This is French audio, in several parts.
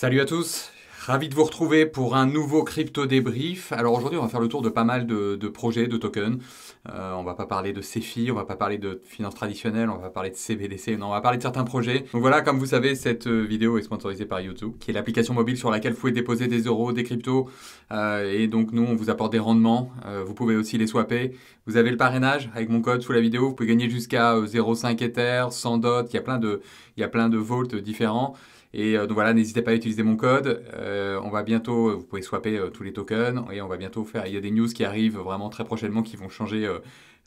Salut à tous, ravi de vous retrouver pour un nouveau crypto débrief. Alors aujourd'hui, on va faire le tour de pas mal de, projets, de tokens. Euh, on va pas parler de CFI, on va pas parler de finances traditionnelles, on va parler de CBDC, non, on va parler de certains projets. Donc voilà, comme vous savez, cette euh, vidéo est sponsorisée par YouTube, qui est l'application mobile sur laquelle vous pouvez déposer des euros, des cryptos. Euh, et donc nous, on vous apporte des rendements. Euh, vous pouvez aussi les swapper. Vous avez le parrainage avec mon code sous la vidéo. Vous pouvez gagner jusqu'à 0,5 Ether, 100 DOT. Il y a plein de, il y a plein de volts différents. Et euh, donc voilà, n'hésitez pas à utiliser mon code. Euh, on va bientôt, vous pouvez swapper euh, tous les tokens et on va bientôt faire. Il y a des news qui arrivent vraiment très prochainement qui vont changer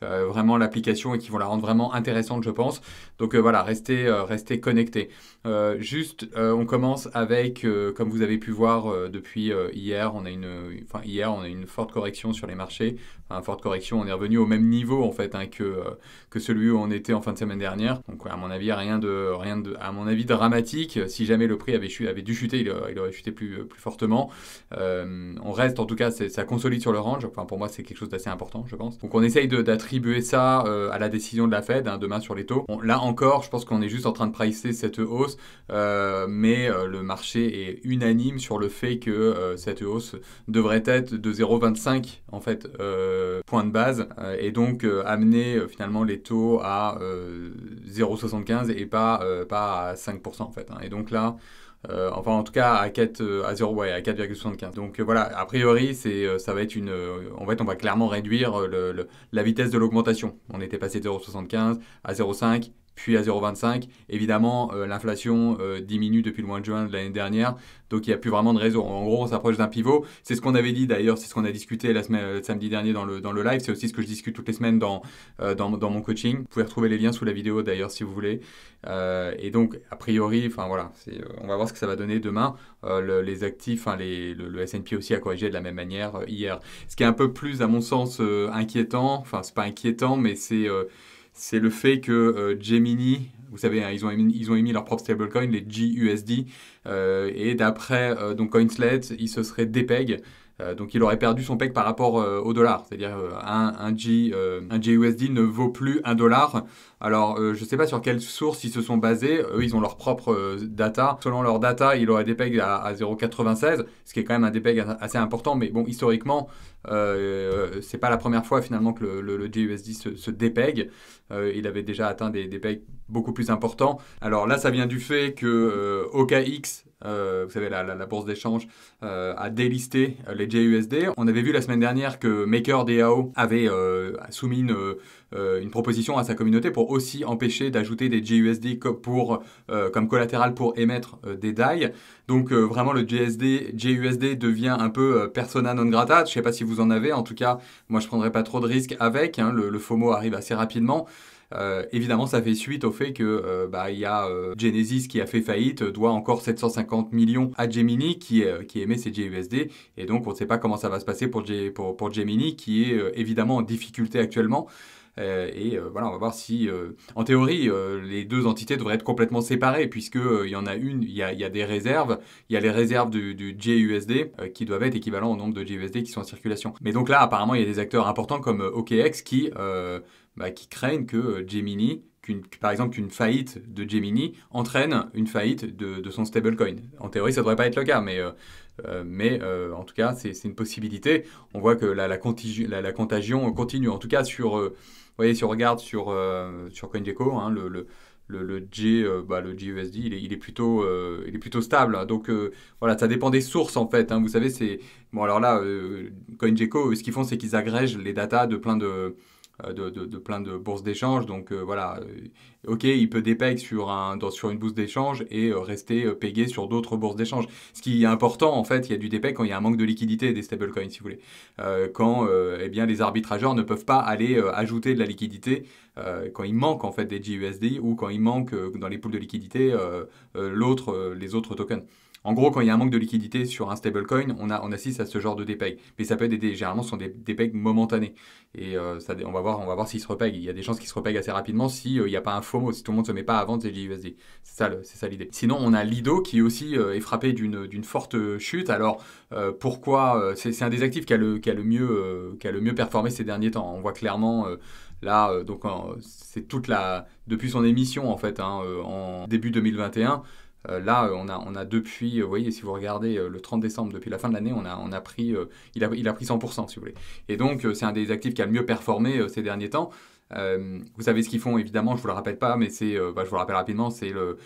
euh, vraiment l'application et qui vont la rendre vraiment intéressante, je pense. Donc euh, voilà, restez, euh, restez connectés. juste, on commence avec, comme vous avez pu voir depuis hier, on a une, enfin hier, on a une forte correction sur les marchés. forte correction, on est revenu au même niveau en fait hein, que, que celui où on était en fin de semaine dernière. Donc à mon avis, rien de, rien de, à mon avis dramatique. Si jamais le prix avait, avait dû chuter, il, aurait chuté plus, plus fortement. on reste en tout cas, ça consolide sur le range. Enfin pour moi, c'est quelque chose d'assez important, je pense. Donc on essaye d'être attribuer ça euh, à la décision de la Fed hein, demain sur les taux. là encore, je pense qu'on est juste en train de pricer cette hausse, euh, mais euh, le marché est unanime sur le fait que cette hausse devrait être de 0,25 en fait point de base et donc amener finalement les taux à 0,75 et pas, pas à 5% en fait. Hein. Et donc là, euh, enfin, en tout cas, à 4, euh, à 0, ouais, à 4,75. Donc euh, voilà, a priori, c'est, ça va être une. en fait, on va clairement réduire la vitesse de l'augmentation. On était passé de 0,75 à 0,5 puis à 0,25. Évidemment, euh, l'inflation euh, diminue depuis le mois de juin de l'année dernière, donc il n'y a plus vraiment de raison. En gros, on s'approche d'un pivot. C'est ce qu'on avait dit d'ailleurs, c'est ce qu'on a discuté la semaine, euh, samedi dernier dans le, dans le live. C'est aussi ce que je discute toutes les semaines dans, dans, mon coaching. Vous pouvez retrouver les liens sous la vidéo d'ailleurs si vous voulez. et donc, a priori, enfin voilà, on va voir ce que ça va donner demain. les actifs, le, le S&P aussi a corrigé de la même manière hier. Ce qui est un peu plus, à mon sens, inquiétant. Enfin, c'est pas inquiétant, mais c'est c'est le fait que euh, Gemini, vous savez, hein, ils, ont émis, leur propre stablecoin, les GUSD, euh, et d'après euh, donc CoinSlate, ils se seraient dépeg euh, donc il aurait perdu son PEG par rapport euh, au dollar. C'est-à-dire euh, un, JUSD ne vaut plus un dollar. Alors je ne sais pas sur quelle source ils se sont basés. Eux, ils ont leur propre data. Selon leur data, il aurait des à, 0,96, ce qui est quand même un dépeg assez important. Mais bon, historiquement, ce c'est pas la première fois finalement que le, JUSD se, se il avait déjà atteint des, des beaucoup plus importants. Alors là, ça vient du fait que OKX euh, vous savez, la, bourse d'échange euh, a délisté euh, les JUSD. On avait vu la semaine dernière que MakerDAO avait soumis une, proposition à sa communauté pour aussi empêcher d'ajouter des JUSD comme collatéral pour émettre des DAI. Donc vraiment le JUSD devient un peu persona non grata. Je ne sais pas si vous en avez. En tout cas, moi je ne prendrai pas trop de risques avec. Hein. le, FOMO arrive assez rapidement. Euh, évidemment, ça fait suite au fait que euh, bah, il y a euh, Genesis qui a fait faillite, doit encore 750 millions à Gemini qui, qui émet ses JUSD Et donc, on ne sait pas comment ça va se passer pour, pour Gemini qui est évidemment en difficulté actuellement. Euh, et euh, voilà, on va voir si, euh, en théorie, les deux entités devraient être complètement séparées, puisqu'il il y en a une, il y a, des réserves, il y a les réserves du, du JUSD qui doivent être équivalents au nombre de JUSD qui sont en circulation. Mais donc là, apparemment, il y a des acteurs importants comme OKX qui, bah, qui craignent que Gemini par exemple qu'une faillite de Gemini entraîne une faillite de, son stablecoin. En théorie, ça ne devrait pas être le cas, mais, euh, euh, mais euh, en tout cas, c'est, une possibilité. On voit que la, la, contagion continue. En tout cas, sur, voyez, si on regarde sur, sur CoinGecko, hein, le, le le, bah, le GUSD, il est, il est plutôt, il est plutôt stable. Donc voilà, ça dépend des sources en fait. Hein. Vous savez, c'est bon alors là, CoinGecko, ce qu'ils font, c'est qu'ils agrègent les datas de plein de euh, de, de, plein de bourses d'échange. Donc euh, voilà, euh, ok, il peut dépeg sur, une bourse d'échange et rester euh, sur d'autres bourses d'échange. Ce qui est important, en fait, il y a du dépec quand il y a un manque de liquidité des stablecoins, si vous voulez. quand eh bien, les arbitrageurs ne peuvent pas aller ajouter de la liquidité quand il manque en fait des GUSD ou quand il manque dans les poules de liquidité les autres tokens. En gros, quand il y a un manque de liquidité sur un stablecoin, on, assiste à ce genre de dépeg. Mais ça peut être des, généralement ce sont des dépegs momentanés. Et euh, ça, on va voir, on va voir s'ils se repèguent. Il y a des chances qu'ils se repègent assez rapidement s'il euh, n'y a pas un FOMO, si tout le monde ne se met pas à vendre des JUSD. C'est ça, c'est ça l'idée. Sinon, on a Lido qui aussi euh, est frappé d'une, forte chute. Alors, pourquoi c'est, un des actifs qui a le, mieux, qui a le mieux performé ces derniers temps. On voit clairement là, donc c'est toute la depuis son émission en fait hein, en début 2021 euh, là, euh, on a, on a depuis, euh, vous voyez, si vous regardez le 30 décembre, depuis la fin de l'année, on a, on a pris, il, a, il a pris 100%, si vous voulez. Et donc, c'est un des actifs qui a le mieux performé ces derniers temps. vous savez ce qu'ils font, évidemment, je vous le rappelle pas, mais c'est, bah, je vous le rappelle rapidement, c'est le,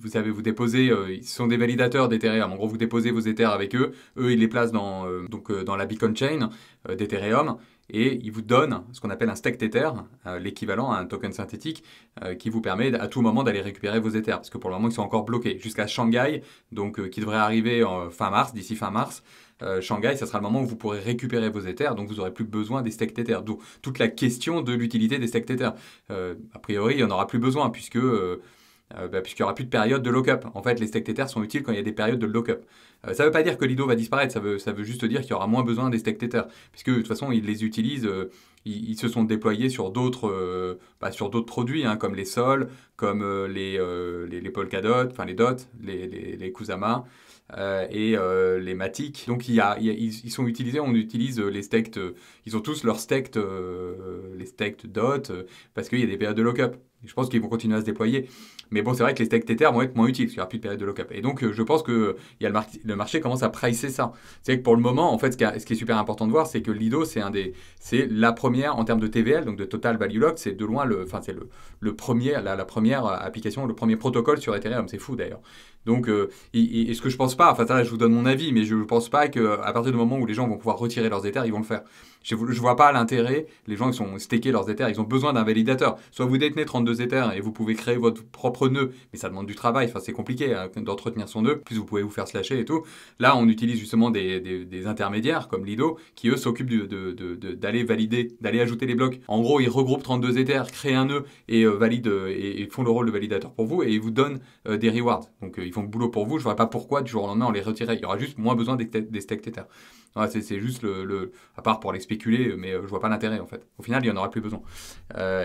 vous savez, vous déposez, ils sont des validateurs d'Ethereum. En gros, vous déposez vos Ethers avec eux, eux ils les placent dans donc dans la Bitcoin chain. Euh, d'Ethereum et il vous donne ce qu'on appelle un stack Ether, euh, l'équivalent à un token synthétique euh, qui vous permet à tout moment d'aller récupérer vos Ethers parce que pour le moment ils sont encore bloqués jusqu'à Shanghai, donc qui devrait arriver en fin mars, d'ici fin mars. Shanghai, ça sera le moment où vous pourrez récupérer vos Ethers, donc vous n'aurez plus besoin des stacks Tether. D'où toute la question de l'utilité des stacks Tether. a priori, il n'y en aura plus besoin puisque... Euh, bah, puisqu'il n'y aura plus de période de lock-up. En fait, les stack sont utiles quand il y a des périodes de lock-up. Euh, ça ne veut pas dire que Lido va disparaître, ça veut, ça veut juste dire qu'il y aura moins besoin des steaks puisque de toute façon, ils les utilisent, euh, ils, se sont déployés sur d'autres bah, produits, hein, comme les sols, comme les, les, les, Polkadot, enfin les dots, les, les, Kusama. et les matiques. Donc il y a, ils, sont utilisés, on utilise les stects, ils ont tous leurs stects, les DOT, parce qu'il y a des périodes de lock-up je pense qu'ils vont continuer à se déployer. Mais bon, c'est vrai que les stacks terre vont être moins utiles, parce qu'il n'y aura plus de période de lock-up. Et donc, euh, je pense que y a le, marché commence à pricer ça. C'est que pour le moment, en fait, ce qui, est super important de voir, c'est que Lido, c'est un des, c'est la première en termes de TVL, donc de Total Value Lock, c'est de loin le, enfin, c'est le, premier, la, première euh, application, le premier protocole sur Ethereum. C'est fou d'ailleurs. Donc, euh, ce que je pense pas, enfin, je vous donne mon avis, mais je ne pense pas qu'à partir du moment où les gens vont pouvoir retirer leurs Ethers, ils vont le faire. Je, ne vois pas l'intérêt. Les gens, qui sont stackés leurs Ethers, ils ont besoin d'un validateur. Soit vous détenez 32 deux et vous pouvez créer votre propre nœud, mais ça demande du travail, enfin c'est compliqué hein, d'entretenir son nœud, plus vous pouvez vous faire slasher et tout. Là, on utilise justement des, intermédiaires comme Lido qui eux s'occupent d'aller de, de, valider, d'aller ajouter les blocs. En gros, ils regroupent 32 éthers, créent un nœud et valide euh, valident et, font le rôle de validateur pour vous et ils vous donnent euh, des rewards. Donc euh, ils font le boulot pour vous, je ne vois pas pourquoi du jour au lendemain on les retirait. Il y aura juste moins besoin des, des stacks c'est juste le, à part pour les spéculer, mais je vois pas l'intérêt en fait. Au final, il y en aura plus besoin.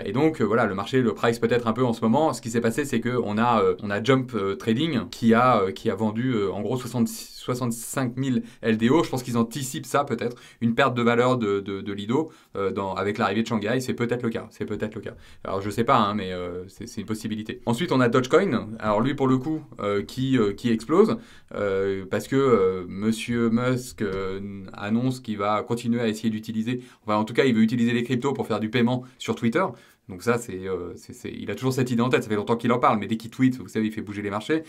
et donc voilà, le marché, le price peut-être un peu en ce moment. Ce qui s'est passé, c'est qu'on a, euh, on a Jump euh, Trading qui a, euh, qui a vendu en gros 65 000 LDO. Je pense qu'ils anticipent ça peut-être, une perte de valeur de, de, Lido dans, avec l'arrivée de Shanghai. C'est peut-être le cas. C'est peut-être le cas. Alors je sais pas, hein, mais c'est une possibilité. Ensuite, on a Dogecoin. Alors lui, pour le coup, qui, qui explose parce que Monsieur Musk annonce qu'il va continuer à essayer d'utiliser. Enfin, en tout cas, il veut utiliser les cryptos pour faire du paiement sur Twitter. Donc ça, euh, c'est, il a toujours cette idée en tête. Ça fait longtemps qu'il en parle, mais dès qu'il tweet, vous savez, il fait bouger les marchés.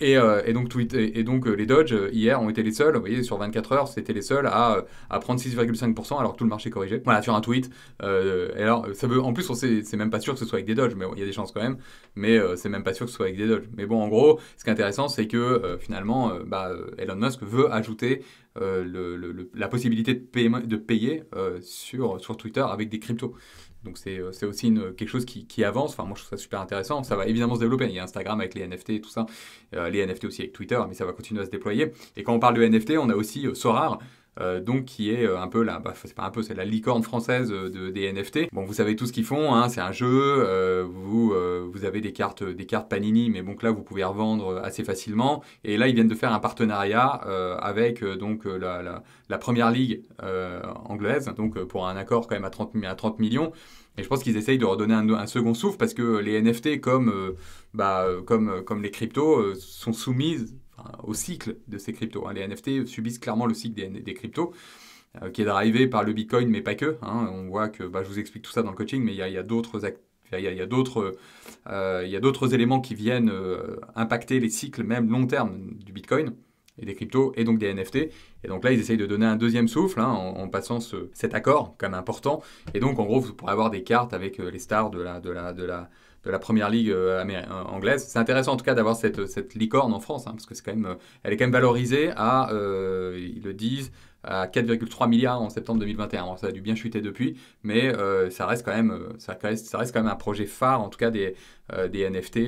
Et, euh, donc, tweet, et, donc euh, les Dodge, hier, ont été les seuls, vous voyez, sur 24 heures, c'était les seuls à, prendre 6,5% alors que tout le marché corrigé. Voilà, sur un tweet. alors, ça veut, en plus, on c'est même pas sûr que ce soit avec des Dodges, mais il y a des chances quand même. Mais c'est même pas sûr que ce soit avec des Dodge. Mais bon, en gros, ce qui est intéressant, c'est que finalement, bah, Elon Musk veut ajouter euh, le, la possibilité de, de payer euh, sur, sur Twitter avec des cryptos. Donc c'est euh, aussi une, quelque chose qui, avance. Enfin, moi je trouve ça super intéressant. Ça va évidemment se développer. Il y a Instagram avec les NFT et tout ça. les NFT aussi avec Twitter, mais ça va continuer à se déployer. Et quand on parle de NFT, on a aussi Sorare euh, donc qui est euh, un peu la, bah, c'est pas un peu, c'est la licorne française euh, de, des NFT. Bon, vous savez tout ce qu'ils font, hein, c'est un jeu, vous, vous avez des cartes, des cartes Panini, mais bon, là, vous pouvez revendre assez facilement. Et là, ils viennent de faire un partenariat avec donc la, première ligue anglaise, donc pour un accord quand même à 30, millions. Et je pense qu'ils essayent de redonner un, second souffle parce que les NFT, comme, bah, comme, comme les cryptos, sont soumises au cycle de ces cryptos. Hein. Les NFT subissent clairement le cycle des, des cryptos euh, qui est drivé par le Bitcoin, mais pas que. Hein. On voit que, bah, je vous explique tout ça dans le coaching, mais il y a, d'autres il d'autres éléments qui viennent euh, impacter les cycles, même long terme, du Bitcoin et des cryptos et donc des NFT. Et donc là, ils essayent de donner un deuxième souffle hein, en, passant cet accord comme important. Et donc, en gros, vous pourrez avoir des cartes avec euh, les stars de la, de la, de la, de la première ligue euh, euh, anglaise. C'est intéressant en tout cas d'avoir cette, cette licorne en France, hein, parce que c'est quand même, euh, elle est quand même valorisée à, ils le disent, à 4,3 milliards en septembre 2021. ça a dû bien chuter depuis, mais ça, reste quand même, ça, ça reste quand même un projet phare, en tout cas des, NFT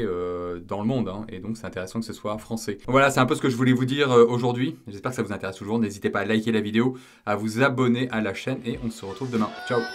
dans le monde. Hein, et donc, c'est intéressant que ce soit français. voilà, c'est un peu ce que je voulais vous dire aujourd'hui. J'espère que ça vous intéresse toujours. N'hésitez pas à liker la vidéo, à vous abonner à la chaîne et on se retrouve demain. Ciao